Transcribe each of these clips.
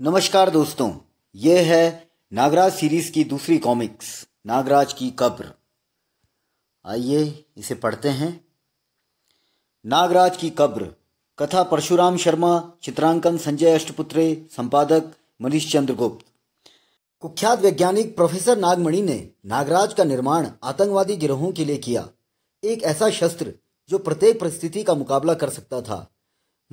नमस्कार दोस्तों यह है नागराज सीरीज की दूसरी कॉमिक्स नागराज की कब्र आइए इसे पढ़ते हैं नागराज की कब्र कथा परशुराम शर्मा चित्रांकन संजय अष्टपुत्रे संपादक मनीष चंद्र गुप्त कुख्यात वैज्ञानिक प्रोफेसर नागमणि ने नागराज का निर्माण आतंकवादी गिरोहों के लिए किया एक ऐसा शस्त्र जो प्रत्येक परिस्थिति का मुकाबला कर सकता था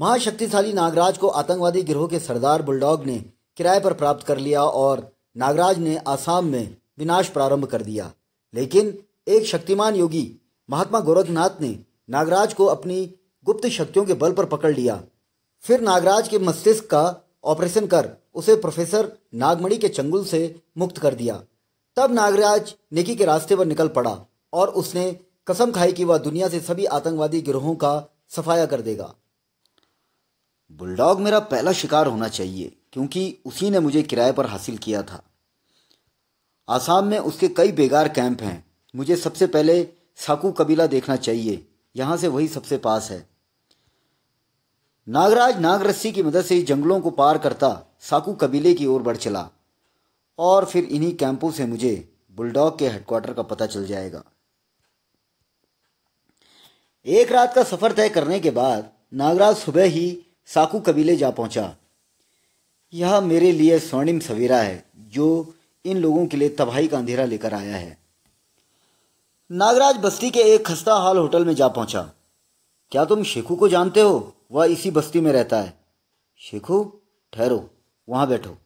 महाशक्तिशाली नागराज को आतंकवादी गिरोह के सरदार बुलडॉग ने किराए पर प्राप्त कर लिया और नागराज ने आसाम में विनाश प्रारंभ कर दिया लेकिन एक शक्तिमान योगी महात्मा गोरखनाथ ने नागराज को अपनी गुप्त शक्तियों के बल पर पकड़ लिया फिर नागराज के मस्तिष्क का ऑपरेशन कर उसे प्रोफेसर नागमणि के चंगुल से मुक्त कर दिया तब नागराज नेकी के रास्ते पर निकल पड़ा और उसने कसम खाई कि वह दुनिया से सभी आतंकवादी गिरोहों का सफाया कर देगा बुलडॉग मेरा पहला शिकार होना चाहिए क्योंकि उसी ने मुझे किराए पर हासिल किया था आसाम में उसके कई बेगार कैंप हैं मुझे सबसे पहले साकू कबीला देखना चाहिए यहाँ से वही सबसे पास है नागराज नागरस्सी की मदद से जंगलों को पार करता साकू कबीले की ओर बढ़ चला और फिर इन्हीं कैंपों से मुझे बुलडॉग के हेडक्वार्टर का पता चल जाएगा एक रात का सफ़र तय करने के बाद नागराज सुबह ही साकू कबीले जा पहुंचा यह मेरे लिए स्वर्णिम सवेरा है जो इन लोगों के लिए तबाही का अंधेरा लेकर आया है नागराज बस्ती के एक खस्ता हाल होटल में जा पहुंचा क्या तुम शेखू को जानते हो वह इसी बस्ती में रहता है शेखू ठहरो वहां बैठो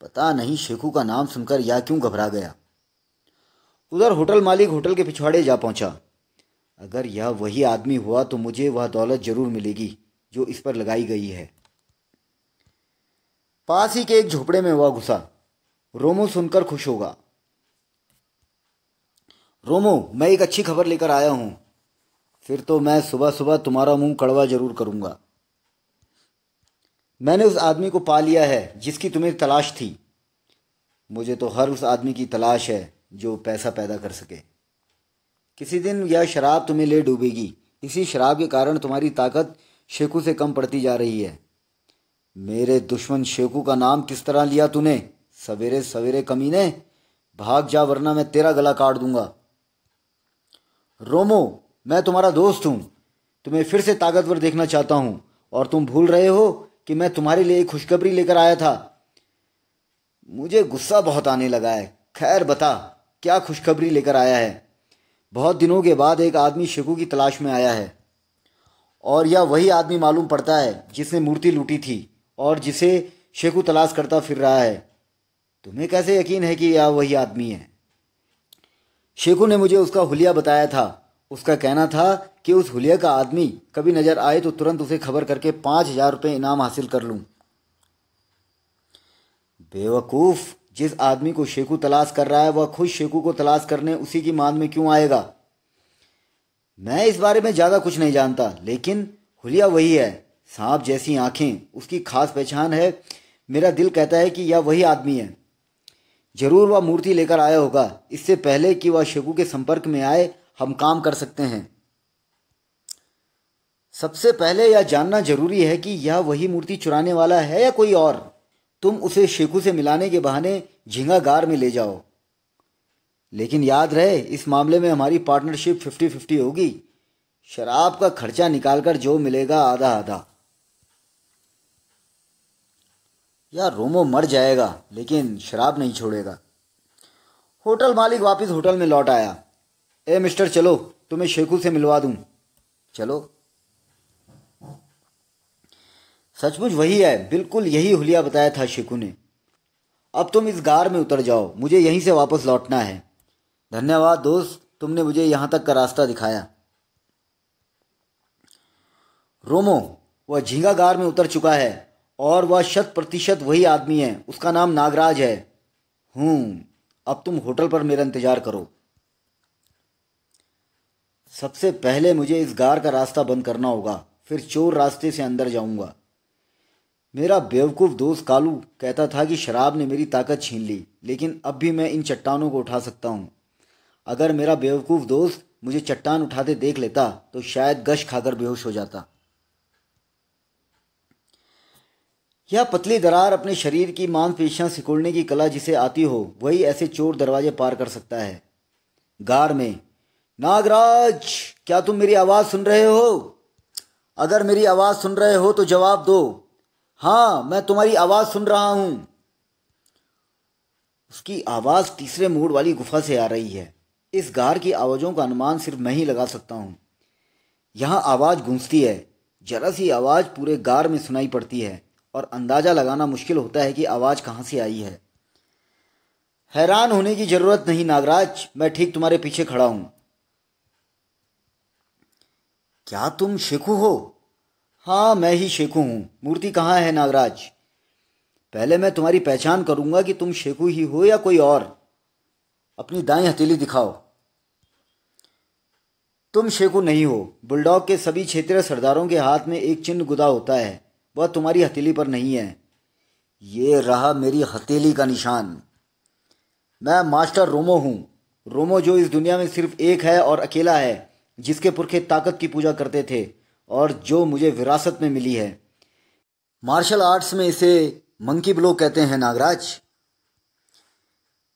पता नहीं शेखू का नाम सुनकर या क्यों घबरा गया उधर होटल मालिक होटल के पिछवाड़े जा पहुंचा अगर यह वही आदमी हुआ तो मुझे वह दौलत जरूर मिलेगी जो इस पर लगाई गई है पास ही के एक झोपड़े में वह घुसा रोमो सुनकर खुश होगा रोमो मैं एक अच्छी खबर लेकर आया हूं फिर तो मैं सुबह सुबह तुम्हारा मुंह कड़वा जरूर करूंगा मैंने उस आदमी को पा लिया है जिसकी तुम्हें तलाश थी मुझे तो हर उस आदमी की तलाश है जो पैसा पैदा कर सके किसी दिन यह शराब तुम्हें ले डूबेगी इसी शराब के कारण तुम्हारी ताकत शेखू से कम पड़ती जा रही है मेरे दुश्मन शेखू का नाम किस तरह लिया तूने सवेरे सवेरे कमीने भाग जा वरना मैं तेरा गला काट दूंगा रोमो मैं तुम्हारा दोस्त हूं तुम्हें फिर से ताकतवर देखना चाहता हूं और तुम भूल रहे हो कि मैं तुम्हारे लिए एक खुशखबरी लेकर आया था मुझे गुस्सा बहुत आने लगा है खैर बता क्या खुशखबरी लेकर आया है बहुत दिनों के बाद एक आदमी शिकू की तलाश में आया है और यह वही आदमी मालूम पड़ता है जिसने मूर्ति लूटी थी और जिसे शेखू तलाश करता फिर रहा है तुम्हें कैसे यकीन है कि यह वही आदमी है शेखू ने मुझे उसका हुलिया बताया था उसका कहना था कि उस हुलिया का आदमी कभी नज़र आए तो तुरंत उसे खबर करके पाँच हज़ार रुपये इनाम हासिल कर लूँ बेवकूफ़ जिस आदमी को शेखू तलाश कर रहा है वह खुद शेखू को तलाश करने उसी की मांग में क्यों आएगा मैं इस बारे में ज़्यादा कुछ नहीं जानता लेकिन हुलिया वही है सांप जैसी आंखें उसकी खास पहचान है मेरा दिल कहता है कि यह वही आदमी है जरूर वह मूर्ति लेकर आया होगा इससे पहले कि वह शेखू के संपर्क में आए हम काम कर सकते हैं सबसे पहले यह जानना जरूरी है कि यह वही मूर्ति चुराने वाला है या कोई और तुम उसे शेखू से मिलाने के बहाने गार में ले जाओ लेकिन याद रहे इस मामले में हमारी पार्टनरशिप फिफ्टी फिफ्टी होगी शराब का खर्चा निकालकर जो मिलेगा आधा आधा यार रोमो मर जाएगा लेकिन शराब नहीं छोड़ेगा होटल मालिक वापस होटल में लौट आया ए मिस्टर चलो तुम्हें शेखू से मिलवा दूं चलो सचमुच वही है बिल्कुल यही हुलिया बताया था शिकू ने अब तुम इस गार में उतर जाओ मुझे यहीं से वापस लौटना है धन्यवाद दोस्त तुमने मुझे यहां तक का रास्ता दिखाया रोमो वह झींगा गार में उतर चुका है और वह शत प्रतिशत वही आदमी है उसका नाम नागराज है हूँ अब तुम होटल पर मेरा इंतजार करो सबसे पहले मुझे इस गार का रास्ता बंद करना होगा फिर चोर रास्ते से अंदर जाऊंगा मेरा बेवकूफ़ दोस्त कालू कहता था कि शराब ने मेरी ताकत छीन ली लेकिन अब भी मैं इन चट्टानों को उठा सकता हूँ अगर मेरा बेवकूफ़ दोस्त मुझे चट्टान उठाते देख लेता तो शायद गश खाकर बेहोश हो जाता यह पतली दरार अपने शरीर की मांसपेशियां सिकुड़ने की कला जिसे आती हो वही ऐसे चोर दरवाजे पार कर सकता है गार में नागराज क्या तुम मेरी आवाज़ सुन रहे हो अगर मेरी आवाज़ सुन रहे हो तो जवाब दो हाँ मैं तुम्हारी आवाज़ सुन रहा हूं उसकी आवाज़ तीसरे मोड़ वाली गुफा से आ रही है इस गार की आवाज़ों का अनुमान सिर्फ मैं ही लगा सकता हूं यहां आवाज़ गूंजती है जरा सी आवाज़ पूरे गार में सुनाई पड़ती है और अंदाज़ा लगाना मुश्किल होता है कि आवाज़ कहां से आई है हैरान होने की ज़रूरत नहीं नागराज मैं ठीक तुम्हारे पीछे खड़ा हूं क्या तुम शेखू हो हाँ मैं ही शेखू हूँ मूर्ति कहाँ है नागराज पहले मैं तुम्हारी पहचान करूंगा कि तुम शेखू ही हो या कोई और अपनी दाई हथेली दिखाओ तुम शेखू नहीं हो बुलडॉग के सभी क्षेत्रीय सरदारों के हाथ में एक चिन्ह गुदा होता है वह तुम्हारी हथेली पर नहीं है ये रहा मेरी हथेली का निशान मैं मास्टर रोमो हूँ रोमो जो इस दुनिया में सिर्फ एक है और अकेला है जिसके पुरखे ताकत की पूजा करते थे और जो मुझे विरासत में मिली है मार्शल आर्ट्स में इसे मंकी ब्लो कहते हैं नागराज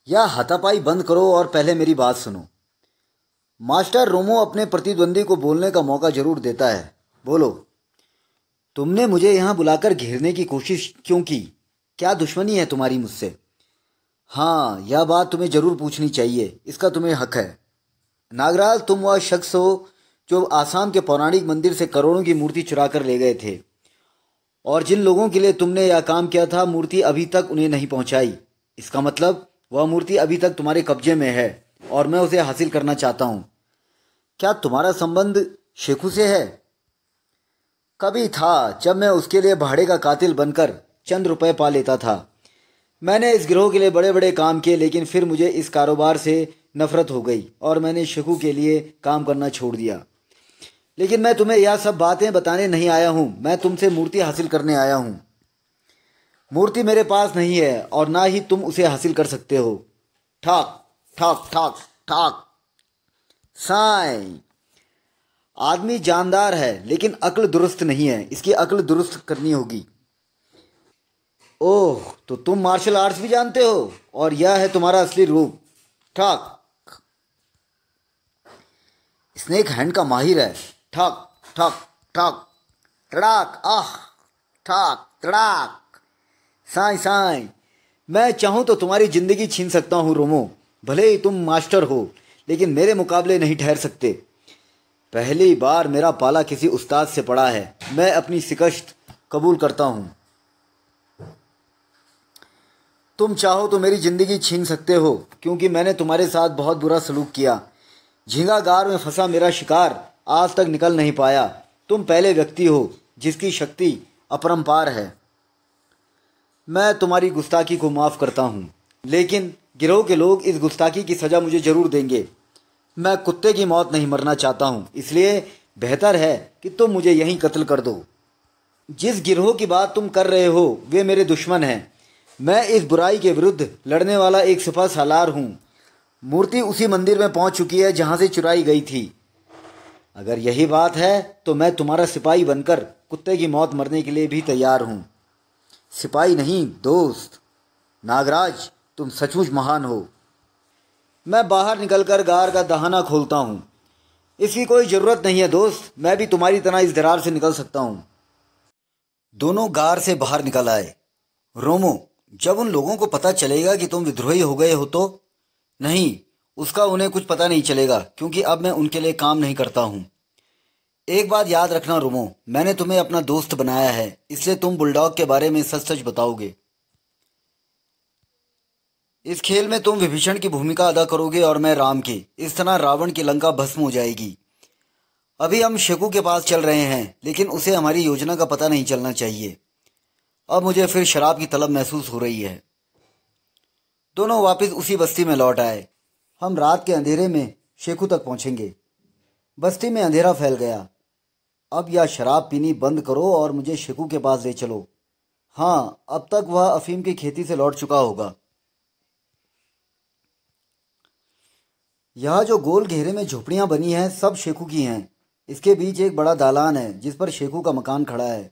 या हाथापाई बंद करो और पहले मेरी बात सुनो मास्टर रोमो अपने प्रतिद्वंदी को बोलने का मौका जरूर देता है बोलो तुमने मुझे यहां बुलाकर घेरने की कोशिश क्यों की क्या दुश्मनी है तुम्हारी मुझसे हाँ यह बात तुम्हें जरूर पूछनी चाहिए इसका तुम्हें हक है नागराज तुम वह शख्स हो जो आसाम के पौराणिक मंदिर से करोड़ों की मूर्ति चुरा कर ले गए थे और जिन लोगों के लिए तुमने यह काम किया था मूर्ति अभी तक उन्हें नहीं पहुंचाई इसका मतलब वह मूर्ति अभी तक तुम्हारे कब्जे में है और मैं उसे हासिल करना चाहता हूँ क्या तुम्हारा संबंध शेखू से है कभी था जब मैं उसके लिए भाड़े का कातिल बनकर चंद रुपए पा लेता था मैंने इस गिरोह के लिए बड़े बड़े काम किए लेकिन फिर मुझे इस कारोबार से नफरत हो गई और मैंने शेखू के लिए काम करना छोड़ दिया लेकिन मैं तुम्हें यह सब बातें बताने नहीं आया हूँ मैं तुमसे मूर्ति हासिल करने आया हूँ मूर्ति मेरे पास नहीं है और ना ही तुम उसे हासिल कर सकते हो ठाक ठाक ठाक ठाक साय आदमी जानदार है लेकिन अक्ल दुरुस्त नहीं है इसकी अकल दुरुस्त करनी होगी ओह तो तुम मार्शल आर्ट्स भी जानते हो और यह है तुम्हारा असली रूप ठाक स्नेक हैंड का माहिर है ठक ठक ठक तड़ाक आह ठक तड़ाक साई साई मैं चाहूं तो तुम्हारी जिंदगी छीन सकता हूं रोमो भले ही तुम मास्टर हो लेकिन मेरे मुकाबले नहीं ठहर सकते पहली बार मेरा पाला किसी उस्ताद से पड़ा है मैं अपनी शिकस्त कबूल करता हूं तुम चाहो तो मेरी ज़िंदगी छीन सकते हो क्योंकि मैंने तुम्हारे साथ बहुत बुरा सलूक किया झींगा गार में फंसा मेरा शिकार आज तक निकल नहीं पाया तुम पहले व्यक्ति हो जिसकी शक्ति अपरम्पार है मैं तुम्हारी गुस्ताखी को माफ़ करता हूँ लेकिन गिरोह के लोग इस गुस्ताखी की सज़ा मुझे ज़रूर देंगे मैं कुत्ते की मौत नहीं मरना चाहता हूँ इसलिए बेहतर है कि तुम मुझे यहीं कत्ल कर दो जिस गिरोह की बात तुम कर रहे हो वे मेरे दुश्मन हैं मैं इस बुराई के विरुद्ध लड़ने वाला एक सफा सालार हूँ मूर्ति उसी मंदिर में पहुँच चुकी है जहाँ से चुराई गई थी अगर यही बात है तो मैं तुम्हारा सिपाही बनकर कुत्ते की मौत मरने के लिए भी तैयार हूँ सिपाही नहीं दोस्त नागराज तुम सचमुच महान हो मैं बाहर निकलकर गार का दहाना खोलता हूँ इसकी कोई ज़रूरत नहीं है दोस्त मैं भी तुम्हारी तरह इस दरार से निकल सकता हूँ दोनों गार से बाहर निकल आए रोमो जब उन लोगों को पता चलेगा कि तुम विद्रोही हो गए हो तो नहीं उसका उन्हें कुछ पता नहीं चलेगा क्योंकि अब मैं उनके लिए काम नहीं करता हूँ एक बात याद रखना रोमो मैंने तुम्हें अपना दोस्त बनाया है इसलिए तुम बुलडॉग के बारे में सच सच बताओगे इस खेल में तुम विभीषण की भूमिका अदा करोगे और मैं राम की इस तरह रावण की लंका भस्म हो जाएगी अभी हम शेकू के पास चल रहे हैं लेकिन उसे हमारी योजना का पता नहीं चलना चाहिए अब मुझे फिर शराब की तलब महसूस हो रही है दोनों वापस उसी बस्ती में लौट आए हम रात के अंधेरे में शेखू तक पहुंचेंगे बस्ती में अंधेरा फैल गया अब यह शराब पीनी बंद करो और मुझे शेखू के पास ले चलो हाँ अब तक वह अफीम की खेती से लौट चुका होगा यह जो गोल घेरे में झोपड़ियाँ बनी हैं सब शेखू की हैं इसके बीच एक बड़ा दालान है जिस पर शेखू का मकान खड़ा है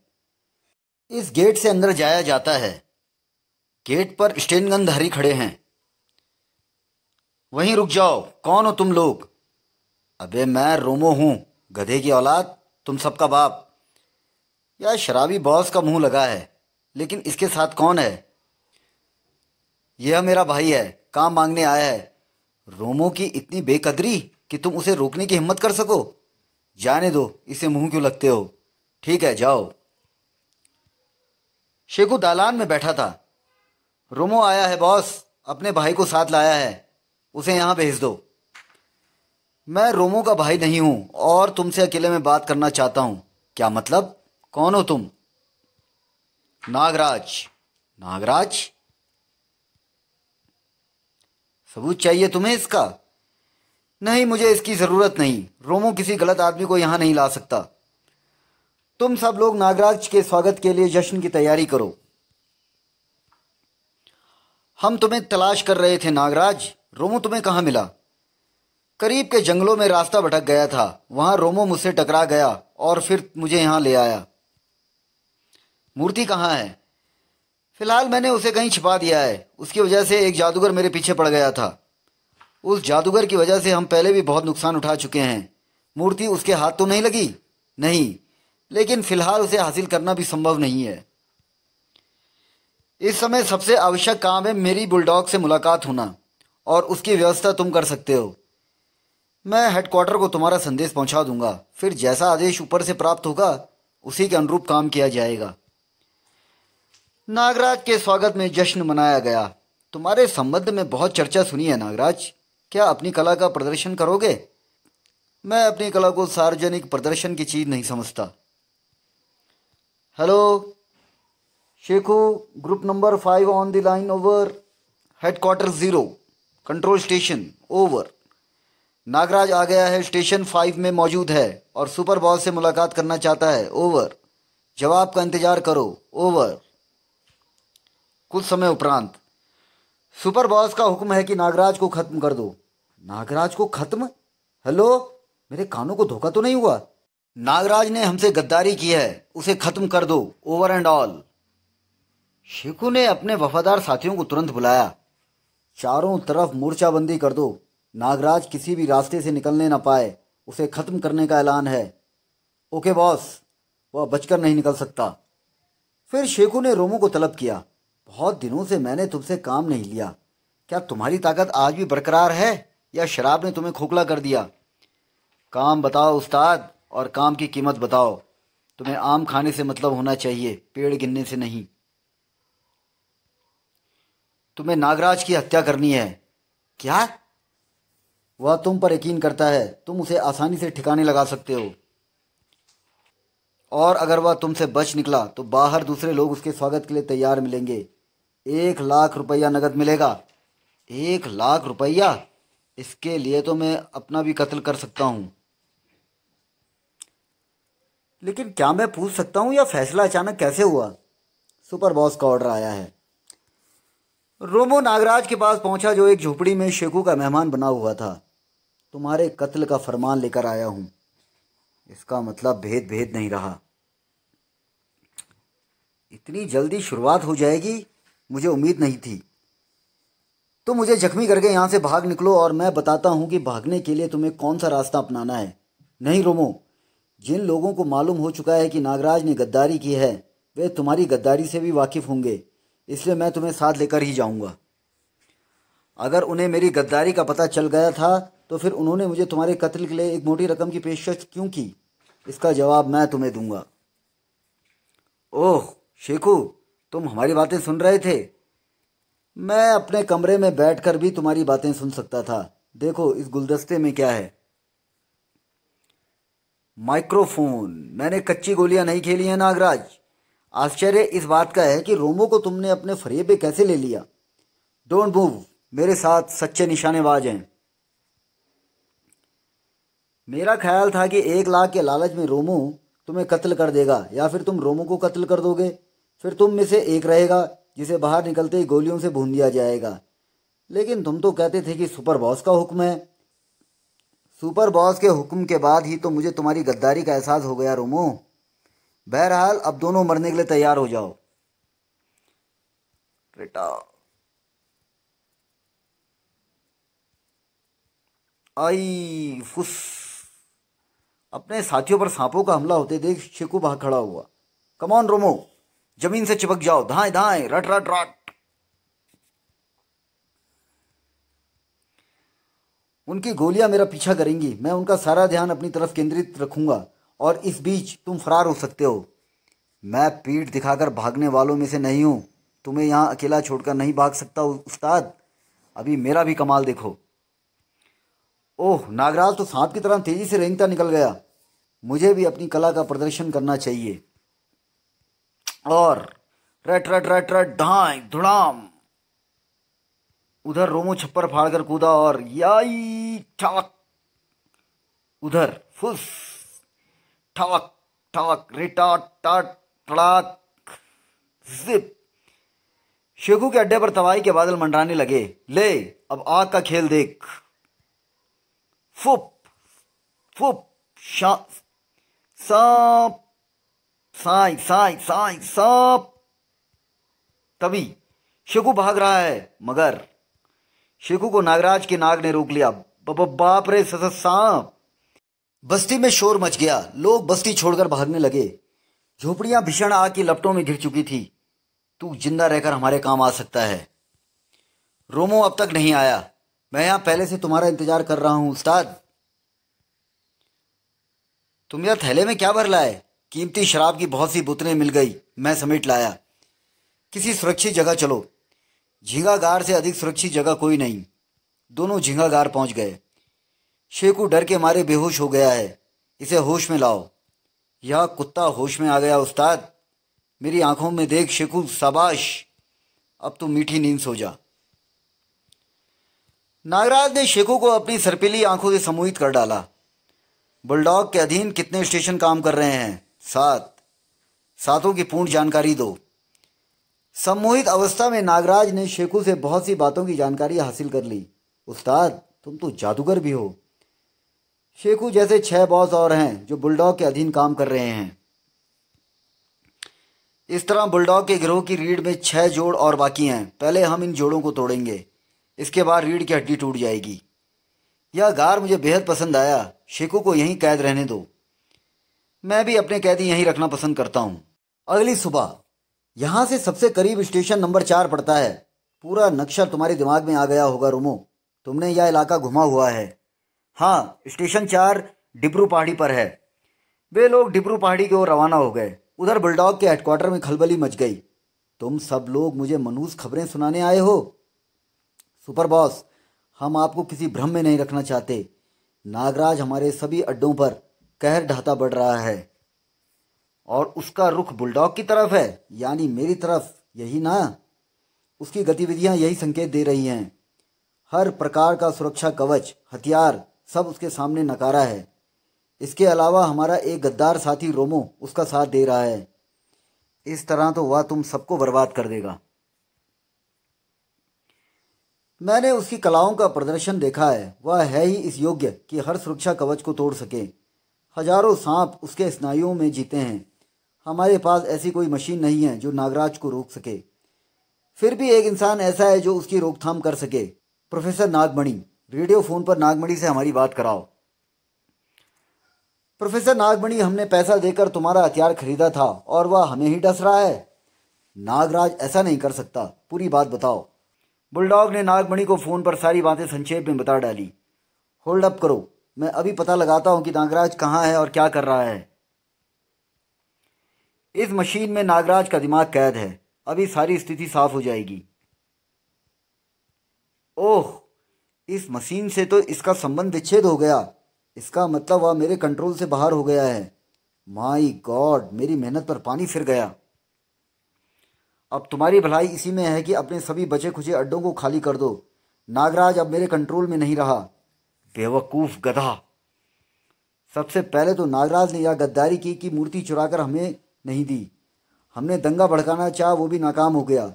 इस गेट से अंदर जाया जाता है गेट पर स्टेन धारी खड़े हैं वहीं रुक जाओ कौन हो तुम लोग अबे मैं रोमो हूँ गधे की औलाद तुम सबका बाप यार शराबी बॉस का मुंह लगा है लेकिन इसके साथ कौन है यह मेरा भाई है काम मांगने आया है रोमो की इतनी बेकदरी कि तुम उसे रोकने की हिम्मत कर सको जाने दो इसे मुंह क्यों लगते हो ठीक है जाओ शेखू दालान में बैठा था रोमो आया है बॉस अपने भाई को साथ लाया है उसे यहां भेज दो मैं रोमो का भाई नहीं हूं और तुमसे अकेले में बात करना चाहता हूं क्या मतलब कौन हो तुम नागराज नागराज सबूत चाहिए तुम्हें इसका नहीं मुझे इसकी ज़रूरत नहीं रोमो किसी गलत आदमी को यहां नहीं ला सकता तुम सब लोग नागराज के स्वागत के लिए जश्न की तैयारी करो हम तुम्हें तलाश कर रहे थे नागराज रोमो तुम्हें कहाँ मिला करीब के जंगलों में रास्ता भटक गया था वहां रोमो मुझसे टकरा गया और फिर मुझे यहां ले आया मूर्ति कहाँ है फिलहाल मैंने उसे कहीं छिपा दिया है उसकी वजह से एक जादूगर मेरे पीछे पड़ गया था उस जादूगर की वजह से हम पहले भी बहुत नुकसान उठा चुके हैं मूर्ति उसके हाथ तो नहीं लगी नहीं लेकिन फिलहाल उसे हासिल करना भी संभव नहीं है इस समय सबसे आवश्यक काम है मेरी बुलडॉग से मुलाकात होना और उसकी व्यवस्था तुम कर सकते हो मैं हेडक्वार्टर को तुम्हारा संदेश पहुंचा दूंगा फिर जैसा आदेश ऊपर से प्राप्त होगा उसी के अनुरूप काम किया जाएगा नागराज के स्वागत में जश्न मनाया गया तुम्हारे संबंध में बहुत चर्चा सुनी है नागराज क्या अपनी कला का प्रदर्शन करोगे मैं अपनी कला को सार्वजनिक प्रदर्शन की चीज़ नहीं समझता hello Shekhu group number five on the line over headquarter zero control station over Nagraj आ गया है स्टेशन फाइव में मौजूद है और सुपर बॉस से मुलाकात करना चाहता है ओवर जवाब का इंतजार करो ओवर कुछ समय उपरांत सुपर बॉस का हुक्म है कि नागराज को खत्म कर दो नागराज को खत्म हेलो मेरे कानों को धोखा तो नहीं हुआ नागराज ने हमसे गद्दारी की है उसे खत्म कर दो ओवर एंड ऑल शिकू ने अपने वफादार साथियों को तुरंत बुलाया चारों तरफ मोर्चाबंदी कर दो नागराज किसी भी रास्ते से निकलने ना पाए उसे ख़त्म करने का ऐलान है ओके बॉस वह बचकर नहीं निकल सकता फिर शेखू ने रोमो को तलब किया बहुत दिनों से मैंने तुमसे काम नहीं लिया क्या तुम्हारी ताकत आज भी बरकरार है या शराब ने तुम्हें खोखला कर दिया काम बताओ उस्ताद और काम की कीमत बताओ तुम्हें आम खाने से मतलब होना चाहिए पेड़ गिनने से नहीं तुम्हें नागराज की हत्या करनी है क्या वह तुम पर यकीन करता है तुम उसे आसानी से ठिकाने लगा सकते हो और अगर वह तुमसे बच निकला तो बाहर दूसरे लोग उसके स्वागत के लिए तैयार मिलेंगे एक लाख रुपया नगद मिलेगा एक लाख रुपया इसके लिए तो मैं अपना भी कत्ल कर सकता हूँ लेकिन क्या मैं पूछ सकता हूँ यह फैसला अचानक कैसे हुआ सुपर बॉस का ऑर्डर आया है रोमो नागराज के पास पहुंचा जो एक झोपड़ी में शेखू का मेहमान बना हुआ था तुम्हारे कत्ल का फरमान लेकर आया हूं इसका मतलब भेद भेद नहीं रहा इतनी जल्दी शुरुआत हो जाएगी मुझे उम्मीद नहीं थी तो मुझे जख्मी करके यहां से भाग निकलो और मैं बताता हूं कि भागने के लिए तुम्हें कौन सा रास्ता अपनाना है नहीं रोमो जिन लोगों को मालूम हो चुका है कि नागराज ने गद्दारी की है वे तुम्हारी गद्दारी से भी वाकिफ़ होंगे इसलिए मैं तुम्हें साथ लेकर ही जाऊंगा अगर उन्हें मेरी गद्दारी का पता चल गया था तो फिर उन्होंने मुझे तुम्हारे कत्ल के लिए एक मोटी रकम की पेशकश क्यों की इसका जवाब मैं तुम्हें दूंगा ओह शेखू तुम हमारी बातें सुन रहे थे मैं अपने कमरे में बैठकर भी तुम्हारी बातें सुन सकता था देखो इस गुलदस्ते में क्या है माइक्रोफोन मैंने कच्ची गोलियां नहीं खेली हैं नागराज आश्चर्य इस बात का है कि रोमो को तुमने अपने फरेब पे कैसे ले लिया डोंट मूव मेरे साथ सच्चे निशानेबाज हैं मेरा ख्याल था कि एक लाख के लालच में रोमो तुम्हें कत्ल कर देगा या फिर तुम रोमो को कत्ल कर दोगे फिर तुम में से एक रहेगा जिसे बाहर निकलते ही गोलियों से भून दिया जाएगा लेकिन तुम तो कहते थे कि सुपर बॉस का हुक्म है सुपर बॉस के हुक्म के बाद ही तो मुझे तुम्हारी गद्दारी का एहसास हो गया रोमो बहरहाल अब दोनों मरने के लिए तैयार हो जाओ बेटा आई फुस अपने साथियों पर सांपों का हमला होते देख शिकू बाहर खड़ा हुआ कमौन रोमो जमीन से चिपक जाओ धाए धाए रट रट रट उनकी गोलियां मेरा पीछा करेंगी मैं उनका सारा ध्यान अपनी तरफ केंद्रित रखूंगा और इस बीच तुम फरार हो सकते हो मैं पीठ दिखाकर भागने वालों में से नहीं हूँ तुम्हें यहाँ अकेला छोड़कर नहीं भाग सकता उस्ताद अभी मेरा भी कमाल देखो ओह नागराज तो सांप की तरह तेजी से रेंगता निकल गया मुझे भी अपनी कला का प्रदर्शन करना चाहिए और रट रट रट रट ढाई धुड़ाम उधर रोमो छप्पर फाड़कर कूदा और याई उधर फुस ठवक ठवक रिटाट टट जिप शेखू के अड्डे पर तबाही के बादल मंडराने लगे ले अब आग का खेल देख फुप फुप सांप साई साई साई सांप तभी शेखू भाग रहा है मगर शेखू को नागराज के नाग ने रोक लिया बाप रे सस सांप बस्ती में शोर मच गया लोग बस्ती छोड़कर भागने लगे झोपड़ियां भीषण आग की लपटों में घिर चुकी थी तू जिंदा रहकर हमारे काम आ सकता है रोमो अब तक नहीं आया मैं यहां पहले से तुम्हारा इंतजार कर रहा हूं उस्ताद तुम यार थैले में क्या भर लाए कीमती शराब की बहुत सी बोतलें मिल गई मैं समेट लाया किसी सुरक्षित जगह चलो झींगागार से अधिक सुरक्षित जगह कोई नहीं दोनों झींगागार पहुंच गए शेकू डर के मारे बेहोश हो गया है इसे होश में लाओ यह कुत्ता होश में आ गया उस्ताद मेरी आंखों में देख शेकू शाबाश अब तू मीठी नींद सो जा नागराज ने शेखू को अपनी सरपीली आंखों से समूहित कर डाला बुलडॉग के अधीन कितने स्टेशन काम कर रहे हैं सात सातों की पूर्ण जानकारी दो सम्मोहित अवस्था में नागराज ने शेखू से बहुत सी बातों की जानकारी हासिल कर ली उस्ताद तुम तो जादूगर भी हो शेखू जैसे छह बॉस और हैं जो बुलडॉग के अधीन काम कर रहे हैं इस तरह बुलडॉग के गिरोह की रीढ़ में छह जोड़ और बाकी हैं पहले हम इन जोड़ों को तोड़ेंगे इसके बाद रीढ़ की हड्डी टूट जाएगी यह गार मुझे बेहद पसंद आया शेखू को यहीं कैद रहने दो मैं भी अपने कैदी यहीं रखना पसंद करता हूँ अगली सुबह यहां से सबसे करीब स्टेशन नंबर चार पड़ता है पूरा नक्शा तुम्हारे दिमाग में आ गया होगा रोमो तुमने यह इलाका घुमा हुआ है हाँ स्टेशन चार डिब्रू पहाड़ी पर है वे लोग डिब्रू पहाड़ी की ओर रवाना हो गए उधर बुलडॉग के हेडक्वार्टर में खलबली मच गई तुम सब लोग मुझे मनूस खबरें सुनाने आए हो सुपर बॉस हम आपको किसी भ्रम में नहीं रखना चाहते नागराज हमारे सभी अड्डों पर कहर ढाता बढ़ रहा है और उसका रुख बुलडॉग की तरफ है यानी मेरी तरफ यही ना उसकी गतिविधियां यही संकेत दे रही हैं हर प्रकार का सुरक्षा कवच हथियार सब उसके सामने नकारा है इसके अलावा हमारा एक गद्दार साथी रोमो उसका साथ दे रहा है इस तरह तो वह तुम सबको बर्बाद कर देगा मैंने उसकी कलाओं का प्रदर्शन देखा है वह है ही इस योग्य कि हर सुरक्षा कवच को तोड़ सके हजारों सांप उसके स्नायुओं में जीते हैं हमारे पास ऐसी कोई मशीन नहीं है जो नागराज को रोक सके फिर भी एक इंसान ऐसा है जो उसकी रोकथाम कर सके प्रोफेसर नागमणि रेडियो फ़ोन पर नागमणि से हमारी बात कराओ प्रोफेसर नागमणि हमने पैसा देकर तुम्हारा हथियार खरीदा था और वह हमें ही डस रहा है नागराज ऐसा नहीं कर सकता पूरी बात बताओ बुलडॉग ने नागमणि को फ़ोन पर सारी बातें संक्षेप में बता डाली होल्ड अप करो मैं अभी पता लगाता हूं कि नागराज कहाँ है और क्या कर रहा है इस मशीन में नागराज का दिमाग कैद है अभी सारी स्थिति साफ हो जाएगी ओह इस मशीन से तो इसका संबंध विच्छेद हो गया इसका मतलब वह मेरे कंट्रोल से बाहर हो गया है माई गॉड मेरी मेहनत पर पानी फिर गया अब तुम्हारी भलाई इसी में है कि अपने सभी बचे खुचे अड्डों को खाली कर दो नागराज अब मेरे कंट्रोल में नहीं रहा बेवकूफ़ गधा सबसे पहले तो नागराज ने यह गद्दारी की कि मूर्ति चुराकर हमें नहीं दी हमने दंगा भड़काना चाह वो भी नाकाम हो गया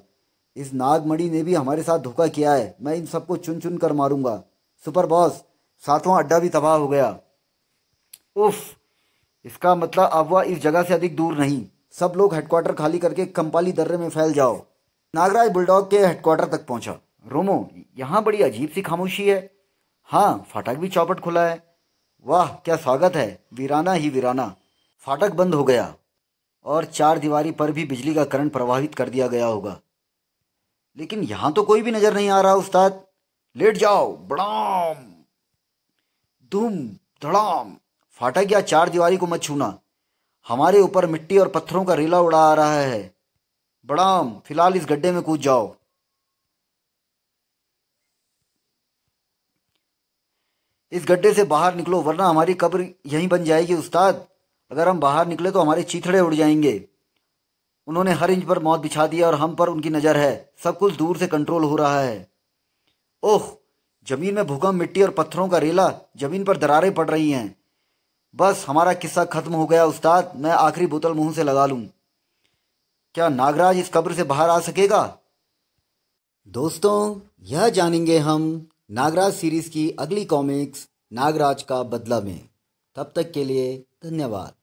इस नागमणि ने भी हमारे साथ धोखा किया है मैं इन सबको चुन चुन कर मारूंगा सुपर बॉस सातवां अड्डा भी तबाह हो गया उफ इसका मतलब अब वह इस जगह से अधिक दूर नहीं सब लोग हेडक्वार्टर खाली करके कंपाली दर्रे में फैल जाओ नागराज बुलडॉग के हेडक्वार्टर तक पहुंचा रोमो यहाँ बड़ी अजीब सी खामोशी है हाँ फाटक भी चौपट खुला है वाह क्या स्वागत है वीराना ही वीराना फाटक बंद हो गया और चार दीवारी पर भी बिजली का करंट प्रवाहित कर दिया गया होगा लेकिन यहां तो कोई भी नज़र नहीं आ रहा उस्ताद लेट जाओ बड़ाम धूम धड़ाम फाटा गया चार दीवारी को मत छूना हमारे ऊपर मिट्टी और पत्थरों का रेला उड़ा आ रहा है बड़ाम फिलहाल इस गड्ढे में कूद जाओ इस गड्ढे से बाहर निकलो वरना हमारी कब्र यहीं बन जाएगी उस्ताद अगर हम बाहर निकले तो हमारे चीथड़े उड़ जाएंगे उन्होंने हर इंच पर मौत बिछा दिया और हम पर उनकी नज़र है सब कुछ दूर से कंट्रोल हो रहा है ओह जमीन में भूकंप मिट्टी और पत्थरों का रेला जमीन पर दरारें पड़ रही हैं बस हमारा किस्सा खत्म हो गया उस्ताद मैं आखिरी बोतल मुंह से लगा लूं क्या नागराज इस कब्र से बाहर आ सकेगा दोस्तों यह जानेंगे हम नागराज सीरीज की अगली कॉमिक्स नागराज का बदला में तब तक के लिए धन्यवाद